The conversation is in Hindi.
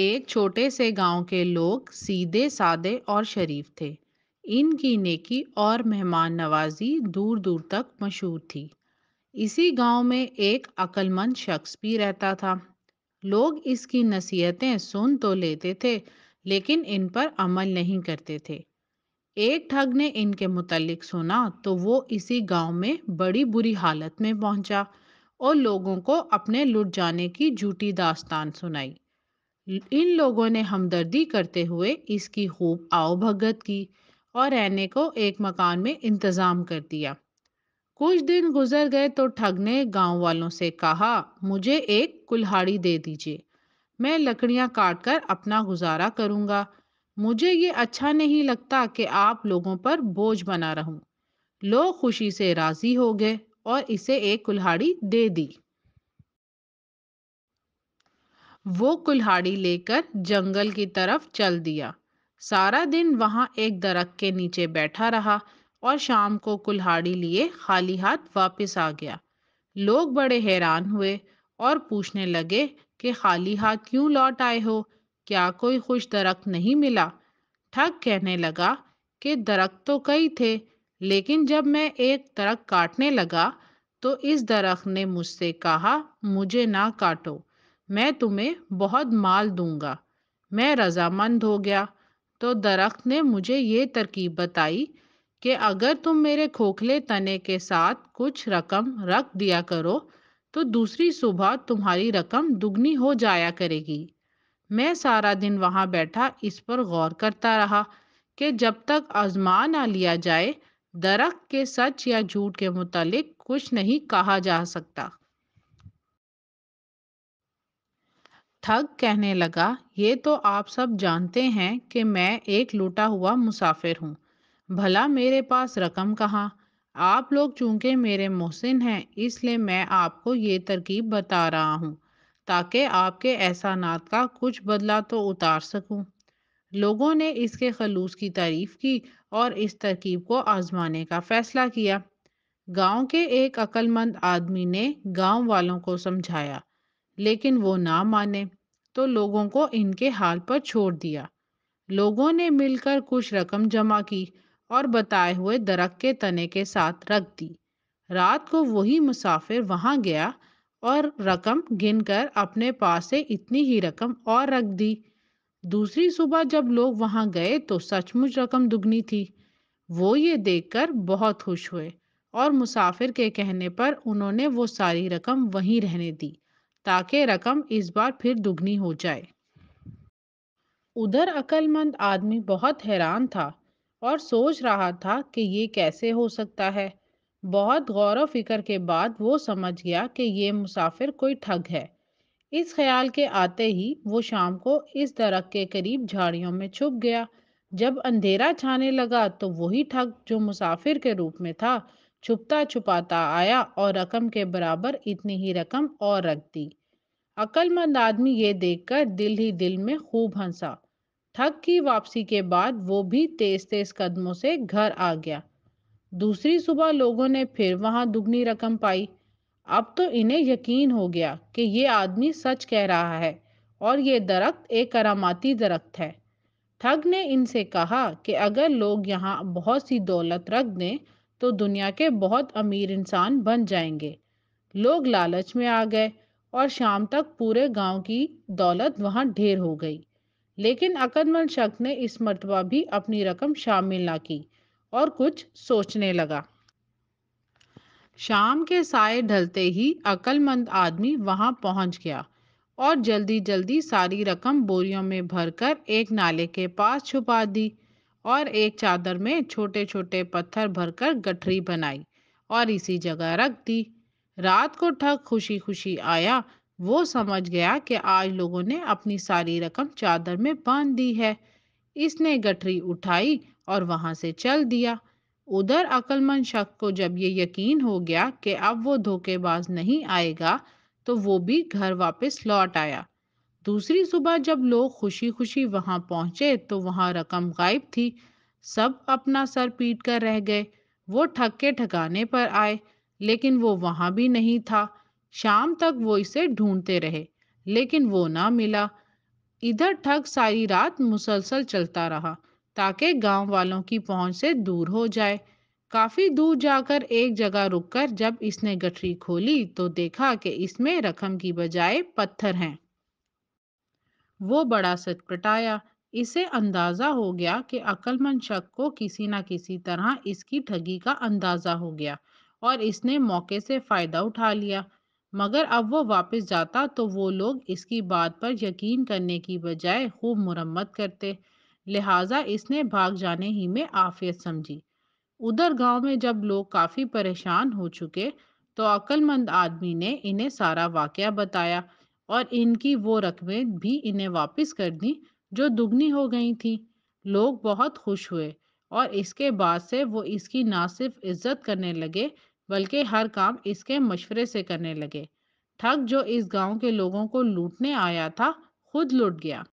एक छोटे से गांव के लोग सीधे सादे और शरीफ थे इनकी नेकी और मेहमान नवाजी दूर दूर तक मशहूर थी इसी गांव में एक अक्लमंद शख्स भी रहता था लोग इसकी नसीहतें सुन तो लेते थे लेकिन इन पर अमल नहीं करते थे एक ठग ने इनके मुतलक सुना तो वो इसी गांव में बड़ी बुरी हालत में पहुंचा और लोगों को अपने लुट जाने की झूठी दास्तान सुनाई इन लोगों ने हमदर्दी करते हुए इसकी खूब आओ भगत की और रहने को एक मकान में इंतज़ाम कर दिया कुछ दिन गुजर गए तो ठग ने गांव वालों से कहा मुझे एक कुल्हाड़ी दे दीजिए मैं लकड़ियां काटकर अपना गुजारा करूंगा मुझे ये अच्छा नहीं लगता कि आप लोगों पर बोझ बना रहूं लोग खुशी से राजी हो गए और इसे एक कुल्हाड़ी दे दी वो कुल्हाड़ी लेकर जंगल की तरफ चल दिया सारा दिन वहाँ एक दरख्त के नीचे बैठा रहा और शाम को कुल्हाड़ी लिए खाली हाथ वापस आ गया लोग बड़े हैरान हुए और पूछने लगे कि खाली हाथ क्यों लौट आए हो क्या कोई खुश दरख्त नहीं मिला ठग कहने लगा कि दरख्त तो कई थे लेकिन जब मैं एक दरख्त काटने लगा तो इस दरख्त ने मुझसे कहा मुझे ना काटो मैं तुम्हें बहुत माल दूंगा मैं रजामंद हो गया तो दरख्त ने मुझे ये तरकीब बताई कि अगर तुम मेरे खोखले तने के साथ कुछ रकम रख दिया करो तो दूसरी सुबह तुम्हारी रकम दुगनी हो जाया करेगी मैं सारा दिन वहाँ बैठा इस पर गौर करता रहा कि जब तक आजमा ना लिया जाए दरख्त के सच या झूठ के मुतालिक कुछ नहीं कहा जा सकता ठग कहने लगा ये तो आप सब जानते हैं कि मैं एक लूटा हुआ मुसाफिर हूँ भला मेरे पास रकम कहाँ आप लोग चूंकि मेरे मोहसिन हैं इसलिए मैं आपको ये तरकीब बता रहा हूँ ताकि आपके एहसानात का कुछ बदला तो उतार सकूँ लोगों ने इसके खलूस की तारीफ की और इस तरकीब को आजमाने का फैसला किया गांव के एक अक्लमंद आदमी ने गांव वालों को समझाया लेकिन वो ना माने तो लोगों को इनके हाल पर छोड़ दिया लोगों ने मिलकर कुछ रकम जमा की और बताए हुए दरख के तने के साथ रख दी रात को वही मुसाफिर वहां गया और रकम गिनकर अपने पास से इतनी ही रकम और रख दी दूसरी सुबह जब लोग वहां गए तो सचमुच रकम दुगनी थी वो ये देखकर बहुत खुश हुए और मुसाफिर के कहने पर उन्होंने वो सारी रकम वहीं रहने दी ताकि रकम इस बार फिर दुगनी हो जाए उधर अक्लमंद आदमी बहुत हैरान था और सोच रहा था कि ये कैसे हो सकता है बहुत गौर व फिक्र के बाद वो समझ गया कि ये मुसाफिर कोई ठग है इस ख्याल के आते ही वो शाम को इस दरख के करीब झाड़ियों में छुप गया जब अंधेरा छाने लगा तो वही ठग जो मुसाफिर के रूप में था छुपता छुपाता आया और रकम के बराबर इतनी ही रकम और रख दी अक्लमंद आदमी ये देखकर दिल ही दिल में खूब हंसा ठग की वापसी के बाद वो भी तेज तेज कदमों से घर आ गया दूसरी सुबह लोगों ने फिर वहां दुगनी रकम पाई अब तो इन्हें यकीन हो गया कि ये आदमी सच कह रहा है और ये दरख्त एक करामाती दरख्त है ठग ने इनसे कहा कि अगर लोग यहाँ बहुत सी दौलत रख दें तो दुनिया के बहुत अमीर इंसान बन जाएंगे लोग लालच में आ गए और शाम तक पूरे गांव की दौलत वहां ढेर हो गई लेकिन अकलमंद शख्स ने इस मरतबा भी अपनी रकम शामिल ना की और कुछ सोचने लगा शाम के साय ढलते ही अकलमंद आदमी वहां पहुंच गया और जल्दी जल्दी सारी रकम बोरियों में भरकर एक नाले के पास छुपा दी और एक चादर में छोटे छोटे पत्थर भरकर गठरी बनाई और इसी जगह रख दी रात को ठग खुशी खुशी आया वो समझ गया कि आज लोगों ने अपनी सारी रकम चादर में बांध दी है इसने गठरी उठाई और वहां से चल दिया उधर अक्लमंद शख्स को जब ये यकीन हो गया कि अब वो धोखेबाज नहीं आएगा तो वो भी घर वापस लौट आया दूसरी सुबह जब लोग खुशी खुशी वहां पहुंचे तो वहां रकम गायब थी सब अपना सर पीट कर रह गए वो ठग के ठगाने पर आए लेकिन वो वहां भी नहीं था शाम तक वो इसे ढूंढते रहे लेकिन वो ना मिला इधर ठग सारी रात मुसलसल चलता रहा ताकि गांव वालों की पहुंच से दूर हो जाए काफी दूर जाकर एक जगह रुककर जब इसने गठरी खोली तो देखा कि इसमें रकम की बजाय पत्थर हैं वो बड़ा सटपटाया इसे अंदाजा हो गया कि अक्लमंद शक को किसी न किसी तरह इसकी ठगी का अंदाजा हो गया और इसने मौके से फ़ायदा उठा लिया मगर अब वो वापस जाता तो वो लोग इसकी बात पर यकीन करने की बजाय खूब मुरम्मत करते लिहाजा इसने भाग जाने ही में आफियत समझी उधर गांव में जब लोग काफ़ी परेशान हो चुके तो अक्लमंद आदमी ने इन्हें सारा वाकया बताया और इनकी वो रकमें भी इन्हें वापस कर दी जो दुगनी हो गई थी लोग बहुत खुश हुए और इसके बाद से वो इसकी ना सिर्फ इज्जत करने लगे बल्कि हर काम इसके मशवरे से करने लगे ठग जो इस गांव के लोगों को लूटने आया था खुद लुट गया